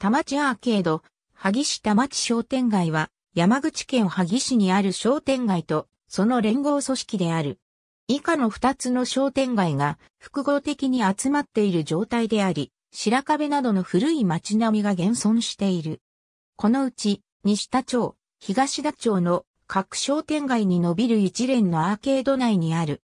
田町アーケード、萩市田町商店街は、山口県萩市にある商店街と、その連合組織である。以下の2つの商店街が複合的に集まっている状態であり、白壁などの古い町並みが現存している。このうち、西田町、東田町の各商店街に伸びる一連のアーケード内にある。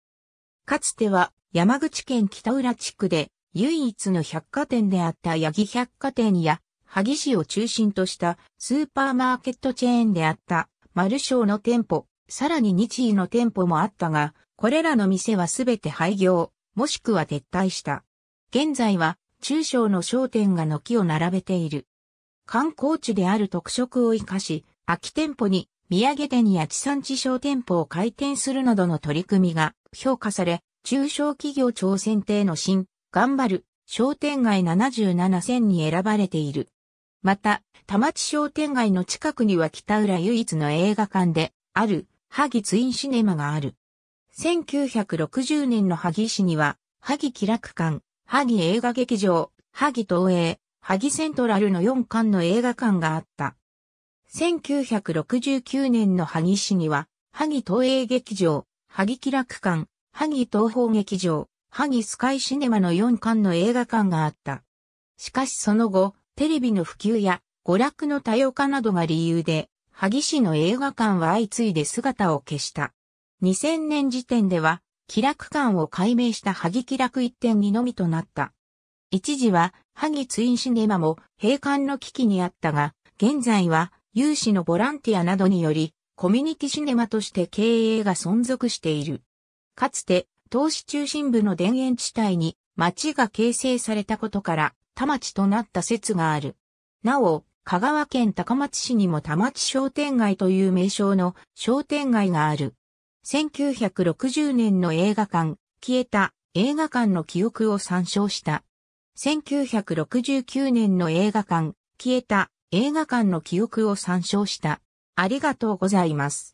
かつては山口県北浦地区で唯一の百貨店であった八木百貨店や萩市を中心としたスーパーマーケットチェーンであったマルショーの店舗、さらに日医の店舗もあったが、これらの店はすべて廃業、もしくは撤退した。現在は中小の商店が軒を並べている。観光地である特色を生かし、空き店舗に土産店や地産地消店舗を開店するなどの取り組みが評価され、中小企業挑戦艇の新、頑張る商店街77選に選ばれている。また、田町商店街の近くには北浦唯一の映画館である、萩ツインシネマがある。1960年の萩市には、萩気楽館、萩映画劇場、萩東映、萩セントラルの4館の映画館があった。1969年の萩市には、萩東映劇場、萩気楽館、萩東方劇場、萩スカイシネマの4館の映画館があった。しかしその後、テレビの普及や娯楽の多様化などが理由で、萩市の映画館は相次いで姿を消した。2000年時点では、気楽館を改名した萩気楽1.2のみとなった。一時は、萩ツインシネマも閉館の危機にあったが、現在は、有志のボランティアなどにより、コミュニティシネマとして経営が存続している。かつて、投資中心部の田園地帯に町が形成されたことから、田町となった説がある。なお、香川県高松市にも田町商店街という名称の商店街がある。1960年の映画館、消えた映画館の記憶を参照した。1969年の映画館、消えた映画館の記憶を参照した。ありがとうございます。